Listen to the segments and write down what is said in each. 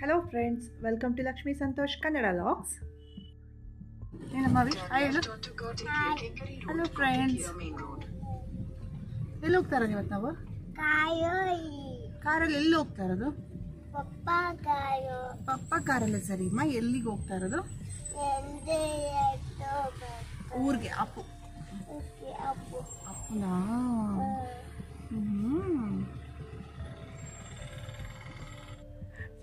hello friends welcome to Lakshmi Santosh Kannada vlogs ಏನಮ್ಮ hello friends ಎಲ್ಲಿ ಹೋಗ್ತಾರ ಇವತ್ತು ನಾವು ಕಾರಲ್ಲಿ ಎಲ್ಲಿ ಹೋಗ್ತಾ ಇರೋದು ಪಪ್ಪ ಸರಿ ಅಮ್ಮ ಎಲ್ಲಿಗೆ ಹೋಗ್ತಾ ಇರೋದು ಊರಿಗೆ ಅಪ್ಪು ಅಪ್ಪುನಾ ಹ್ಞೂ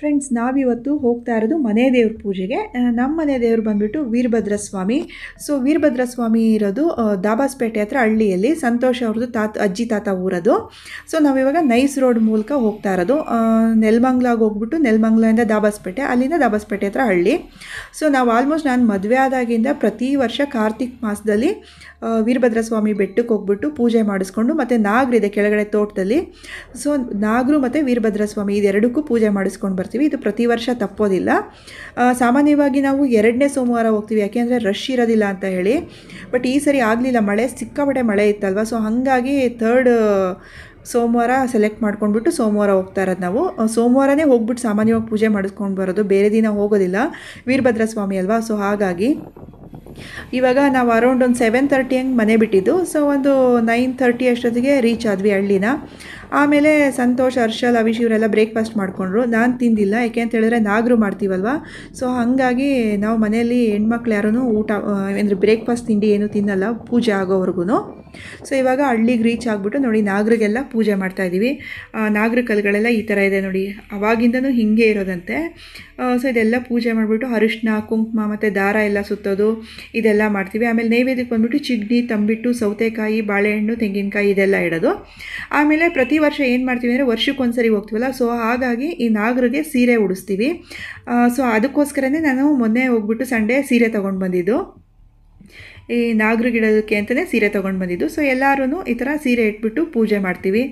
ಫ್ರೆಂಡ್ಸ್ ನಾವಿವತ್ತು ಹೋಗ್ತಾ ಇರೋದು ಮನೆ ದೇವ್ರ ಪೂಜೆಗೆ ನಮ್ಮ ಮನೆ ದೇವ್ರು ಬಂದುಬಿಟ್ಟು ವೀರಭದ್ರಸ್ವಾಮಿ ಸೊ ವೀರಭದ್ರಸ್ವಾಮಿ ಇರೋದು ದಾಬಾಸ್ಪೇಟೆ ಹತ್ರ ಹಳ್ಳಿಯಲ್ಲಿ ಸಂತೋಷ್ ಅವ್ರದ್ದು ತಾತ ಅಜ್ಜಿ ತಾತ ಊರದು ಸೊ ನಾವಿವಾಗ ನೈಸ್ ರೋಡ್ ಮೂಲಕ ಹೋಗ್ತಾ ಇರೋದು ನೆಲ್ಮಂಗ್ಲಾಗೆ ಹೋಗ್ಬಿಟ್ಟು ನೆಲ್ಮಂಗ್ಲಿಂದ ದಾಬಾಸ್ಪೇಟೆ ಅಲ್ಲಿಂದ ದಾಬಾಸ್ಪೇಟೆ ಹತ್ರ ಹಳ್ಳಿ ಸೊ ನಾವು ಆಲ್ಮೋಸ್ಟ್ ನಾನು ಮದುವೆ ಆದಾಗಿಂದ ಪ್ರತಿ ವರ್ಷ ಕಾರ್ತಿಕ್ ಮಾಸದಲ್ಲಿ ವೀರಭದ್ರಸ್ವಾಮಿ ಬೆಟ್ಟಕ್ಕೆ ಹೋಗ್ಬಿಟ್ಟು ಪೂಜೆ ಮಾಡಿಸ್ಕೊಂಡು ಮತ್ತು ನಾಗರಿದೆ ಕೆಳಗಡೆ ತೋಟದಲ್ಲಿ ಸೊ ನಾಗರು ಮತ್ತು ವೀರಭದ್ರಸ್ವಾಮಿ ಇದೆರಡಕ್ಕೂ ಪೂಜೆ ಮಾಡಿಸ್ಕೊಂಡು ಬರ್ತೀವಿ ಇದು ಪ್ರತಿ ವರ್ಷ ತಪ್ಪೋದಿಲ್ಲ ಸಾಮಾನ್ಯವಾಗಿ ನಾವು ಎರಡನೇ ಸೋಮವಾರ ಹೋಗ್ತೀವಿ ಯಾಕೆಂದರೆ ರಶ್ ಇರೋದಿಲ್ಲ ಅಂತ ಹೇಳಿ ಬಟ್ ಈ ಸರಿ ಆಗಲಿಲ್ಲ ಮಳೆ ಸಿಕ್ಕಾಪಟ್ಟೆ ಮಳೆ ಇತ್ತಲ್ವ ಸೊ ಹಾಗಾಗಿ ಥರ್ಡ್ ಸೋಮವಾರ ಸೆಲೆಕ್ಟ್ ಮಾಡ್ಕೊಂಡ್ಬಿಟ್ಟು ಸೋಮವಾರ ಹೋಗ್ತಾ ಇರೋದು ನಾವು ಸೋಮವಾರನೇ ಹೋಗ್ಬಿಟ್ಟು ಸಾಮಾನ್ಯವಾಗಿ ಪೂಜೆ ಮಾಡಿಸ್ಕೊಂಡು ಬರೋದು ಬೇರೆ ದಿನ ಹೋಗೋದಿಲ್ಲ ವೀರಭದ್ರ ಸ್ವಾಮಿ ಅಲ್ವಾ ಸೊ ಹಾಗಾಗಿ ಇವಾಗ ನಾವು ಅರೌಂಡ್ ಒಂದು ಸೆವೆನ್ ತರ್ಟಿ ಹಂಗೆ ಮನೆ ಬಿಟ್ಟಿದ್ದು ಸೊ ಒಂದು ನೈನ್ ತರ್ಟಿ ಅಷ್ಟೊತ್ತಿಗೆ ರೀಚ್ ಆದ್ವಿ ಹಳ್ಳಿನ ಆಮೇಲೆ ಸಂತೋಷ್ ಹರ್ಷಲ್ ಅವಿಶ್ ಇವರೆಲ್ಲ ಬ್ರೇಕ್ಫಾಸ್ಟ್ ಮಾಡಿಕೊಂಡ್ರು ನಾನು ತಿಂದಿಲ್ಲ ಯಾಕೆ ಅಂತ ಹೇಳಿದ್ರೆ ನಾಗರು ಮಾಡ್ತೀವಲ್ವ ಸೊ ಹಾಗಾಗಿ ನಾವು ಮನೆಯಲ್ಲಿ ಹೆಣ್ಮಕ್ಳು ಯಾರೂ ಊಟ ಅಂದರೆ ಬ್ರೇಕ್ಫಾಸ್ಟ್ ತಿಂಡಿ ಏನು ತಿನ್ನಲ್ಲ ಪೂಜೆ ಆಗೋವರೆಗೂ ಸೊ ಇವಾಗ ಹಳ್ಳಿಗೆ ರೀಚ್ ಆಗಿಬಿಟ್ಟು ನೋಡಿ ನಾಗರಿಗೆಲ್ಲ ಪೂಜೆ ಮಾಡ್ತಾಯಿದ್ದೀವಿ ನಾಗರ ಕಲ್ಗಳೆಲ್ಲ ಈ ಥರ ಇದೆ ನೋಡಿ ಅವಾಗಿಂದನೂ ಹಿಂಗೆ ಇರೋದಂತೆ ಸೊ ಇದೆಲ್ಲ ಪೂಜೆ ಮಾಡಿಬಿಟ್ಟು ಅರಿಶಿನ ಕುಂಕುಮ ಮತ್ತು ದಾರ ಎಲ್ಲ ಸುತ್ತೋದು ಇದೆಲ್ಲ ಮಾಡ್ತೀವಿ ಆಮೇಲೆ ನೈವೇದ್ಯಕ್ಕೆ ಬಂದ್ಬಿಟ್ಟು ಚಿಗ್ನಿ ತಂಬಿಟ್ಟು ಸೌತೆಕಾಯಿ ಬಾಳೆಹಣ್ಣು ತೆಂಗಿನಕಾಯಿ ಇದೆಲ್ಲ ಇಡೋದು ಆಮೇಲೆ ಪ್ರತಿ ಪ್ರತಿ ವರ್ಷ ಏನು ಮಾಡ್ತೀವಿ ಅಂದರೆ ವರ್ಷಕ್ಕೊಂದ್ಸರಿ ಹೋಗ್ತೀವಲ್ಲ ಸೊ ಹಾಗಾಗಿ ಈ ನಾಗರಿಗೆ ಸೀರೆ ಉಡಿಸ್ತೀವಿ ಸೊ ಅದಕ್ಕೋಸ್ಕರನೇ ನಾನು ಮೊನ್ನೆ ಹೋಗ್ಬಿಟ್ಟು ಸಂಡೇ ಸೀರೆ ತೊಗೊಂಡು ಬಂದಿದ್ದು ಈ ಗಿಡೋದಕ್ಕೆ ಅಂತಲೇ ಸೀರೆ ತೊಗೊಂಡು ಬಂದಿದ್ದು ಸೊ ಎಲ್ಲರೂ ಈ ಥರ ಸೀರೆ ಇಟ್ಬಿಟ್ಟು ಪೂಜೆ ಮಾಡ್ತೀವಿ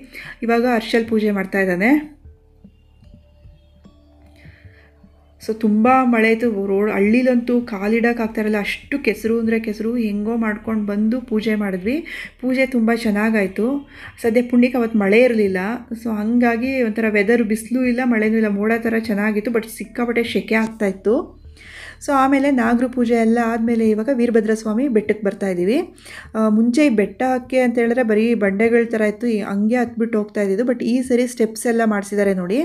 ಇವಾಗ ಹರ್ಷಲ್ ಪೂಜೆ ಮಾಡ್ತಾ ಇದ್ದಾನೆ ಸೊ ತುಂಬ ಮಳೆ ಇತ್ತು ರೋಡ್ ಹಳ್ಳಿಲಂತೂ ಕಾಲಿಡೋಕ್ಕಾಗ್ತಾರಲ್ಲ ಅಷ್ಟು ಕೆಸರು ಅಂದರೆ ಕೆಸರು ಹೆಂಗೋ ಮಾಡ್ಕೊಂಡು ಬಂದು ಪೂಜೆ ಮಾಡಿದ್ವಿ ಪೂಜೆ ತುಂಬ ಚೆನ್ನಾಗಾಯಿತು ಸದ್ಯ ಪುಣ್ಯಕ್ಕೆ ಅವತ್ತು ಮಳೆ ಇರಲಿಲ್ಲ ಸೊ ಹಂಗಾಗಿ ಒಂಥರ ವೆದರ್ ಬಿಸಿಲು ಇಲ್ಲ ಮಳೆನೂ ಇಲ್ಲ ಮೋಡ ಥರ ಚೆನ್ನಾಗಿತ್ತು ಬಟ್ ಸಿಕ್ಕಾಪಟ್ಟೆ ಶೆಕೆ ಆಗ್ತಾಯಿತ್ತು ಸೊ ಆಮೇಲೆ ನಾಗರ ಪೂಜೆ ಎಲ್ಲ ಆದಮೇಲೆ ಇವಾಗ ವೀರಭದ್ರ ಸ್ವಾಮಿ ಬೆಟ್ಟಕ್ಕೆ ಬರ್ತಾ ಇದ್ದೀವಿ ಮುಂಚೆ ಈ ಬೆಟ್ಟಕ್ಕೆ ಅಂತ ಹೇಳಿದ್ರೆ ಬರೀ ಬಂಡೆಗಳ ಥರ ಇತ್ತು ಹಂಗೆ ಹತ್ಬಿಟ್ಟು ಹೋಗ್ತಾ ಇದ್ದಿದ್ದು ಬಟ್ ಈ ಸರಿ ಸ್ಟೆಪ್ಸ್ ಎಲ್ಲ ಮಾಡಿಸಿದ್ದಾರೆ ನೋಡಿ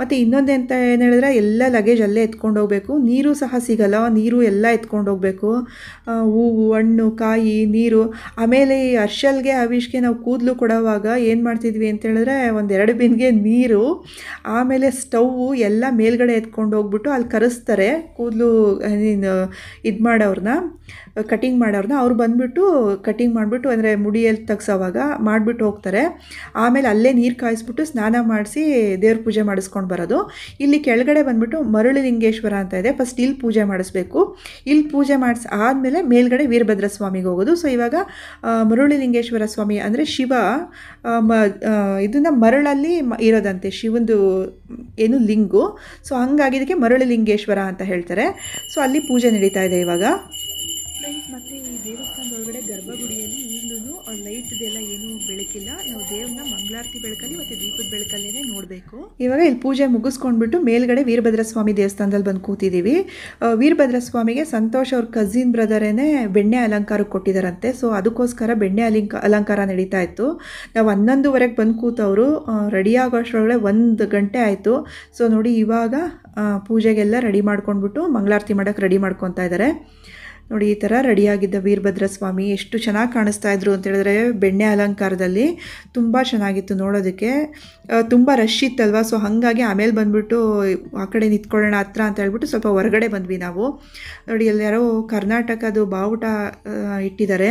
ಮತ್ತು ಇನ್ನೊಂದು ಅಂತ ಏನು ಹೇಳಿದ್ರೆ ಎಲ್ಲ ಲಗೇಜ್ ಅಲ್ಲೇ ಎತ್ಕೊಂಡು ಹೋಗಬೇಕು ನೀರು ಸಹ ಸಿಗಲ್ಲ ನೀರು ಎಲ್ಲ ಎತ್ಕೊಂಡು ಹೋಗಬೇಕು ಹೂವು ಹಣ್ಣು ಕಾಯಿ ನೀರು ಆಮೇಲೆ ಈ ಅರ್ಷಲ್ಗೆ ಅವಿಷ್ಗೆ ನಾವು ಕೂದಲು ಕೊಡೋವಾಗ ಏನು ಮಾಡ್ತಿದ್ವಿ ಅಂತ ಹೇಳಿದ್ರೆ ಒಂದೆರಡು ಬಿನ್ಗೆ ನೀರು ಆಮೇಲೆ ಸ್ಟವ್ ಎಲ್ಲ ಮೇಲ್ಗಡೆ ಎತ್ಕೊಂಡು ಹೋಗ್ಬಿಟ್ಟು ಅಲ್ಲಿ ಕರೆಸ್ತಾರೆ ಕೂದಲು ಐ ಮೀನ್ ಇದು ಮಾಡೋರ್ನ ಕಟಿಂಗ್ ಮಾಡೋರನ್ನ ಅವ್ರು ಬಂದುಬಿಟ್ಟು ಕಟಿಂಗ್ ಮಾಡಿಬಿಟ್ಟು ಅಂದರೆ ಮುಡಿಯಲ್ಲಿ ತೆಗ್ಸೋವಾಗ ಮಾಡಿಬಿಟ್ಟು ಹೋಗ್ತಾರೆ ಆಮೇಲೆ ಅಲ್ಲೇ ನೀರು ಕಾಯಿಸ್ಬಿಟ್ಟು ಸ್ನಾನ ಮಾಡಿಸಿ ದೇವ್ರ ಪೂಜೆ ಮಾಡಿಸ್ಕೊಂಡು ಬರೋದು ಇಲ್ಲಿ ಕೆಳಗಡೆ ಬಂದುಬಿಟ್ಟು ಲಿಂಗೇಶ್ವರ ಅಂತ ಇದೆ ಫಸ್ಟ್ ಇಲ್ಲಿ ಪೂಜೆ ಮಾಡಿಸ್ಬೇಕು ಇಲ್ಲಿ ಪೂಜೆ ಮಾಡಿಸಿ ಆದಮೇಲೆ ಮೇಲ್ಗಡೆ ವೀರಭದ್ರ ಸ್ವಾಮಿಗೆ ಹೋಗೋದು ಸೊ ಇವಾಗ ಮರುಳಿಲಿಂಗೇಶ್ವರ ಸ್ವಾಮಿ ಅಂದರೆ ಶಿವ ಇದನ್ನು ಮರಳಲ್ಲಿ ಇರೋದಂತೆ ಶಿವಂದು ಏನು ಲಿಂಗು ಸೊ ಹಂಗಾಗಿದ್ದಕ್ಕೆ ಇದಕ್ಕೆ ಅಂತ ಹೇಳ್ತಾರೆ ಸೊ ಅಲ್ಲಿ ಪೂಜೆ ನಡೀತಾ ಇದೆ ಇವಾಗ ಫ್ರೆಂಡ್ಸ್ ಮತ್ತೆ ಈ ದೇವಸ್ಥಾನದ ಒಳಗಡೆ ಗರ್ಭಗುಡಿಯಲ್ಲಿ ಈಗಲೂ ಲೈಟ್ದೆಲ್ಲ ಏನೂ ಬೆಳಕಿಲ್ಲ ನಾವು ದೇವ್ರನ್ನ ಮಂಗಳಾರತಿ ಬೆಳಕಲ್ಲಿ ಮತ್ತೆ ದೀಪದ ಬೆಳಕಲ್ಲೇ ನೋಡಬೇಕು ಇವಾಗ ಇಲ್ಲಿ ಪೂಜೆ ಮುಗಿಸ್ಕೊಂಡ್ಬಿಟ್ಟು ಮೇಲ್ಗಡೆ ವೀರಭದ್ರಸ್ವಾಮಿ ದೇವಸ್ಥಾನದಲ್ಲಿ ಬಂದು ಕೂತಿದ್ದೀವಿ ವೀರಭದ್ರಸ್ವಾಮಿಗೆ ಸಂತೋಷ್ ಅವ್ರ ಕಝಿನ್ ಬ್ರದರೇನೆ ಬೆಣ್ಣೆ ಅಲಂಕಾರಕ್ಕೆ ಕೊಟ್ಟಿದ್ದಾರಂತೆ ಸೊ ಅದಕ್ಕೋಸ್ಕರ ಬೆಣ್ಣೆ ಅಲಿಂಕ ಅಲಂಕಾರ ನಡೀತಾ ಇತ್ತು ನಾವು ಹನ್ನೊಂದುವರೆಗೆ ಬಂದು ಕೂತವರು ರೆಡಿ ಅಷ್ಟರೊಳಗಡೆ ಒಂದು ಗಂಟೆ ಆಯಿತು ಸೊ ನೋಡಿ ಇವಾಗ ಪೂಜೆಗೆಲ್ಲ ರೆಡಿ ಮಾಡ್ಕೊಂಡ್ಬಿಟ್ಟು ಮಂಗಳಾರತಿ ಮಾಡಕ್ಕೆ ರೆಡಿ ಮಾಡ್ಕೊತಾ ಇದ್ದಾರೆ ನೋಡಿ ಈ ಥರ ರೆಡಿಯಾಗಿದ್ದ ವೀರಭದ್ರ ಸ್ವಾಮಿ ಎಷ್ಟು ಚೆನ್ನಾಗಿ ಕಾಣಿಸ್ತಾ ಇದ್ರು ಅಂತ ಹೇಳಿದ್ರೆ ಬೆಣ್ಣೆ ಅಲಂಕಾರದಲ್ಲಿ ತುಂಬ ಚೆನ್ನಾಗಿತ್ತು ನೋಡೋದಕ್ಕೆ ತುಂಬ ರಶ್ ಇತ್ತಲ್ವ ಸೊ ಹಾಗಾಗಿ ಆಮೇಲೆ ಬಂದ್ಬಿಟ್ಟು ಆ ಕಡೆ ನಿಂತ್ಕೊಳ್ಳೋಣ ಹತ್ರ ಅಂತ ಹೇಳ್ಬಿಟ್ಟು ಸ್ವಲ್ಪ ಹೊರಗಡೆ ಬಂದ್ವಿ ನಾವು ನೋಡಿ ಎಲ್ಲಾರೋ ಕರ್ನಾಟಕದ್ದು ಬಾವುಟ ಇಟ್ಟಿದ್ದಾರೆ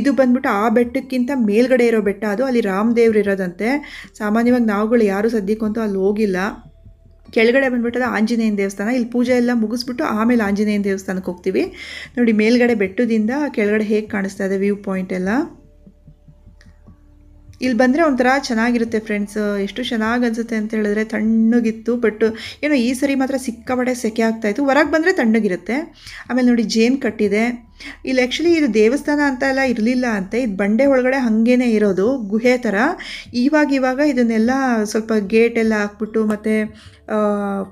ಇದು ಬಂದ್ಬಿಟ್ಟು ಆ ಬೆಟ್ಟಕ್ಕಿಂತ ಮೇಲ್ಗಡೆ ಇರೋ ಬೆಟ್ಟ ಅದು ಅಲ್ಲಿ ರಾಮದೇವ್ರು ಇರೋದಂತೆ ಸಾಮಾನ್ಯವಾಗಿ ನಾವುಗಳು ಯಾರೂ ಸದ್ಯಕ್ಕಂತೂ ಅಲ್ಲಿ ಹೋಗಿಲ್ಲ ಕೆಳಗಡೆ ಬಂದುಬಿಟ್ಟದ ಆಂಜನೇಯನ ದೇವಸ್ಥಾನ ಇಲ್ಲಿ ಪೂಜೆ ಎಲ್ಲ ಮುಗಿಸ್ಬಿಟ್ಟು ಆಮೇಲೆ ಆಂಜನೇಯನ ದೇವಸ್ಥಾನಕ್ಕೆ ಹೋಗ್ತೀವಿ ನೋಡಿ ಮೇಲ್ಗಡೆ ಬೆಟ್ಟದಿಂದ ಕೆಳಗಡೆ ಹೇಗೆ ಕಾಣಿಸ್ತಾ ಇದೆ ವ್ಯೂ ಪಾಯಿಂಟ್ ಎಲ್ಲ ಇಲ್ಲಿ ಬಂದರೆ ಒಂಥರ ಚೆನ್ನಾಗಿರುತ್ತೆ ಫ್ರೆಂಡ್ಸ್ ಎಷ್ಟು ಚೆನ್ನಾಗಿ ಅನಿಸುತ್ತೆ ಅಂತ ಹೇಳಿದ್ರೆ ತಣ್ಣಗಿತ್ತು ಬಟ್ ಏನೋ ಈ ಸರಿ ಮಾತ್ರ ಸಿಕ್ಕಾಪಟ್ಟೆ ಸೆಕೆ ಆಗ್ತಾಯಿತ್ತು ಹೊರಗೆ ಬಂದರೆ ತಣ್ಣಗಿರುತ್ತೆ ಆಮೇಲೆ ನೋಡಿ ಜೇನು ಕಟ್ಟಿದೆ ಇಲ್ಲಿ ಆ್ಯಕ್ಚುಲಿ ಇದು ದೇವಸ್ಥಾನ ಅಂತ ಎಲ್ಲ ಇರಲಿಲ್ಲ ಅಂತೆ ಇದು ಬಂಡೆ ಒಳಗಡೆ ಹಾಗೇ ಇರೋದು ಗುಹೆ ಥರ ಇವಾಗ ಇವಾಗ ಇದನ್ನೆಲ್ಲ ಸ್ವಲ್ಪ ಗೇಟೆಲ್ಲ ಎಲ್ಲ ಹಾಕ್ಬಿಟ್ಟು ಮತ್ತು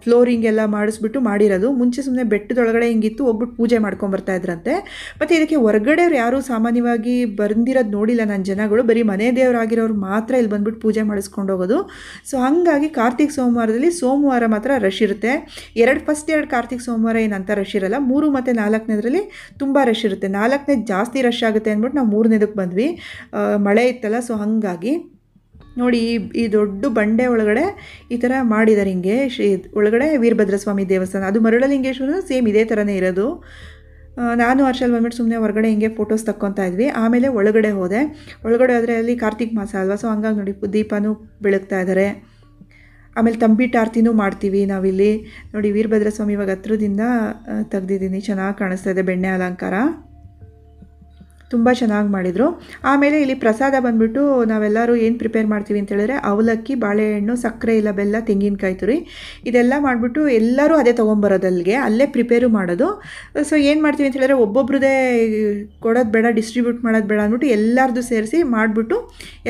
ಫ್ಲೋರಿಂಗ್ ಎಲ್ಲ ಮಾಡಿಸ್ಬಿಟ್ಟು ಮಾಡಿರೋದು ಮುಂಚೆ ಸುಮ್ಮನೆ ಬೆಟ್ಟದೊಳಗಡೆ ಹಿಂಗಿತ್ತು ಹೋಗ್ಬಿಟ್ಟು ಪೂಜೆ ಮಾಡ್ಕೊಂಬರ್ತಾ ಇದ್ರಂತೆ ಮತ್ತು ಇದಕ್ಕೆ ಹೊರಗಡೆಯವ್ರು ಯಾರೂ ಸಾಮಾನ್ಯವಾಗಿ ಬಂದಿರೋದು ನೋಡಿಲ್ಲ ನನ್ನ ಜನಗಳು ಬರೀ ಮನೆ ದೇವರಾಗಿರೋರು ಮಾತ್ರ ಇಲ್ಲಿ ಬಂದ್ಬಿಟ್ಟು ಪೂಜೆ ಮಾಡಿಸ್ಕೊಂಡು ಹೋಗೋದು ಸೊ ಹಾಗಾಗಿ ಕಾರ್ತಿಕ್ ಸೋಮವಾರದಲ್ಲಿ ಸೋಮವಾರ ಮಾತ್ರ ರಶ್ ಇರುತ್ತೆ ಎರಡು ಫಸ್ಟ್ ಎರಡು ಕಾರ್ತಿಕ್ ಸೋಮವಾರ ಏನಂತ ರಶ್ ಇರಲ್ಲ ಮೂರು ಮತ್ತು ನಾಲ್ಕನೇದರಲ್ಲಿ ತುಂಬ ರಶ್ ಇರುತ್ತೆ ನಾಲ್ಕನೇ ಜಾಸ್ತಿ ರಶ್ ಆಗುತ್ತೆ ಅಂದ್ಬಿಟ್ಟು ನಾವು ಮೂರನೇದಕ್ಕೆ ಬಂದ್ವಿ ಮಳೆ ಇತ್ತಲ್ಲ ಸೊ ಹಾಗಾಗಿ ನೋಡಿ ಈ ಈ ದೊಡ್ಡ ಬಂಡೆ ಒಳಗಡೆ ಈ ಥರ ಮಾಡಿದ್ದಾರೆ ಹಿಂಗೆ ಶ್ರೀ ಒಳಗಡೆ ವೀರಭದ್ರಸ್ವಾಮಿ ದೇವಸ್ಥಾನ ಅದು ಮರುಳಲಿಂಗೇಶ್ವರನ ಸೇಮ್ ಇದೇ ಥರನೇ ಇರೋದು ನಾನು ಹರ್ಷಲ್ ಬಂದ್ಬಿಟ್ಟು ಸುಮ್ಮನೆ ಹೊರಗಡೆ ಹಿಂಗೆ ಫೋಟೋಸ್ ತಕ್ಕೊತಾ ಇದ್ವಿ ಆಮೇಲೆ ಒಳಗಡೆ ಹೋದೆ ಒಳಗಡೆ ಆದರೆ ಅಲ್ಲಿ ಕಾರ್ತಿಕ್ ಮಾಸ ಅಲ್ವಾ ಸೊ ಹಂಗಾಗಿ ನೋಡಿ ದೀಪನೂ ಬೆಳಗ್ತಾ ಇದ್ದಾರೆ ಆಮೇಲೆ ತಂಬಿಟ್ಟು ಆರ್ತಿನೂ ಮಾಡ್ತೀವಿ ನಾವಿಲ್ಲಿ ನೋಡಿ ವೀರಭದ್ರಸ್ವಾಮಿ ಇವಾಗ ಹತ್ರದಿಂದ ತೆಗ್ದಿದ್ದೀನಿ ಚೆನ್ನಾಗಿ ಕಾಣಿಸ್ತಾ ಇದೆ ಬೆಣ್ಣೆ ಅಲಂಕಾರ ತುಂಬ ಚೆನ್ನಾಗಿ ಮಾಡಿದರು ಆಮೇಲೆ ಇಲ್ಲಿ ಪ್ರಸಾದ ಬಂದುಬಿಟ್ಟು ನಾವೆಲ್ಲರೂ ಏನು ಪ್ರಿಪೇರ್ ಮಾಡ್ತೀವಿ ಅಂತ ಅವಲಕ್ಕಿ ಬಾಳೆಹಣ್ಣು ಸಕ್ಕರೆ ಇಲ್ಲ ಬೆಲ್ಲ ತೆಂಗಿನಕಾಯಿ ತುರಿ ಇದೆಲ್ಲ ಮಾಡಿಬಿಟ್ಟು ಎಲ್ಲರೂ ಅದೇ ಅಲ್ಲಿಗೆ ಅಲ್ಲೇ ಪ್ರಿಪೇರು ಮಾಡೋದು ಸೊ ಏನು ಮಾಡ್ತೀವಿ ಅಂತ ಹೇಳಿದ್ರೆ ಒಬ್ಬೊಬ್ರದೇ ಕೊಡೋದು ಬೇಡ ಡಿಸ್ಟ್ರಿಬ್ಯೂಟ್ ಮಾಡೋದು ಬೇಡ ಅಂದ್ಬಿಟ್ಟು ಎಲ್ಲರದ್ದು ಸೇರಿಸಿ ಮಾಡಿಬಿಟ್ಟು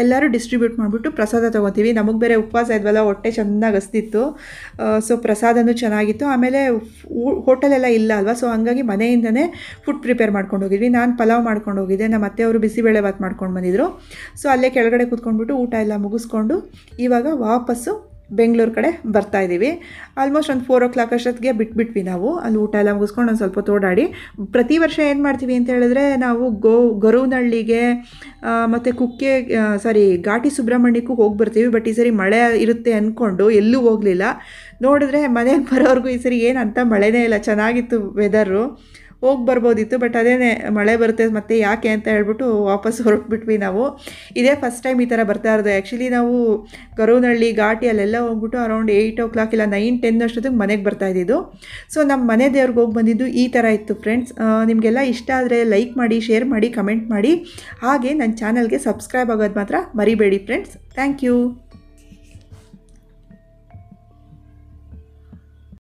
ಎಲ್ಲರೂ ಡಿಸ್ಟ್ರಿಬ್ಯೂಟ್ ಮಾಡಿಬಿಟ್ಟು ಪ್ರಸಾದ ತೊಗೊತೀವಿ ನಮಗೆ ಬೇರೆ ಉಪವಾಸ ಇದ್ವಲ್ಲ ಹೊಟ್ಟೆ ಚೆನ್ನಾಗಿ ಹಸ್ತಿತ್ತು ಸೊ ಪ್ರಸಾದನೂ ಚೆನ್ನಾಗಿತ್ತು ಆಮೇಲೆ ಹೋಟೆಲೆಲ್ಲ ಇಲ್ಲ ಅಲ್ವಾ ಸೊ ಹಂಗಾಗಿ ಮನೆಯಿಂದನೇ ಫುಡ್ ಪ್ರಿಪೇರ್ ಮಾಡ್ಕೊಂಡು ಹೋಗಿದ್ವಿ ನಾನು ಪಲಾವ್ ಮಾಡ್ಕೊಂಡು ಹೋಗಿದೆ ನಮ್ಮ ಅತ್ತೆ ಅವರು ಬಿಸಿಬೇಳೆ ಭಾತ್ ಮಾಡ್ಕೊಂಡು ಬಂದಿದ್ರು ಸೊ ಅಲ್ಲೇ ಕೆಳಗಡೆ ಕೂತ್ಕೊಂಡ್ಬಿಟ್ಟು ಊಟ ಎಲ್ಲ ಮುಗಿಸ್ಕೊಂಡು ಇವಾಗ ವಾಪಸ್ಸು ಬೆಂಗಳೂರು ಕಡೆ ಬರ್ತಾ ಇದ್ದೀವಿ ಆಲ್ಮೋಸ್ಟ್ ಒಂದು ಫೋರ್ ಓ ಕ್ಲಾಕ್ ಅಷ್ಟೊತ್ತಿಗೆ ಬಿಟ್ಬಿಟ್ವಿ ನಾವು ಅಲ್ಲಿ ಊಟ ಎಲ್ಲ ಮುಗಿಸ್ಕೊಂಡು ಒಂದು ಸ್ವಲ್ಪ ತೋಡಾಡಿ ಪ್ರತಿ ವರ್ಷ ಏನು ಮಾಡ್ತೀವಿ ಅಂತ ಹೇಳಿದ್ರೆ ನಾವು ಗೋ ಗೊರವನಹಳ್ಳಿಗೆ ಮತ್ತು ಕುಕ್ಕೆ ಸಾರಿ ಘಾಟಿ ಸುಬ್ರಹ್ಮಣ್ಯಕ್ಕೂ ಹೋಗಿ ಬರ್ತೀವಿ ಬಟ್ ಈ ಸರಿ ಮಳೆ ಇರುತ್ತೆ ಅಂದ್ಕೊಂಡು ಎಲ್ಲೂ ಹೋಗಲಿಲ್ಲ ನೋಡಿದ್ರೆ ಮನೆಗೆ ಬರೋವರೆಗೂ ಈ ಸರಿ ಏನು ಅಂತ ಮಳೆನೇ ಇಲ್ಲ ಚೆನ್ನಾಗಿತ್ತು ವೆದರು ಹೋಗಿ ಬರ್ಬೋದಿತ್ತು ಬಟ್ ಅದೇ ಮಳೆ ಬರುತ್ತೆ ಮತ್ತೆ ಯಾಕೆ ಅಂತ ಹೇಳ್ಬಿಟ್ಟು ವಾಪಸ್ ಹೊರಟ್ಬಿಟ್ವಿ ನಾವು ಇದೇ ಫಸ್ಟ್ ಟೈಮ್ ಈ ಥರ ಬರ್ತಾ ಇರೋದು ಆ್ಯಕ್ಚುಲಿ ನಾವು ಗರೂನಹಳ್ಳಿ ಘಾಟಿ ಅಲ್ಲೆಲ್ಲ ಹೋಗ್ಬಿಟ್ಟು ಅರೌಂಡ್ ಏಯ್ಟ್ ಓ ಕ್ಲಾಕ್ ಇಲ್ಲ ನೈನ್ ಟೆನ್ ಅಷ್ಟೊತ್ತಿಗೆ ಮನೆಗೆ ಬರ್ತಾ ಇದ್ದಿದ್ದು ಸೊ ನಮ್ಮ ಮನೆ ದೇವ್ರಿಗೆ ಹೋಗಿ ಬಂದಿದ್ದು ಈ ಥರ ಇತ್ತು ಫ್ರೆಂಡ್ಸ್ ನಿಮಗೆಲ್ಲ ಇಷ್ಟ ಆದರೆ ಲೈಕ್ ಮಾಡಿ ಶೇರ್ ಮಾಡಿ ಕಮೆಂಟ್ ಮಾಡಿ ಹಾಗೆ ನನ್ನ ಚಾನಲ್ಗೆ ಸಬ್ಸ್ಕ್ರೈಬ್ ಆಗೋದು ಮಾತ್ರ ಮರಿಬೇಡಿ ಫ್ರೆಂಡ್ಸ್ ಥ್ಯಾಂಕ್ ಯು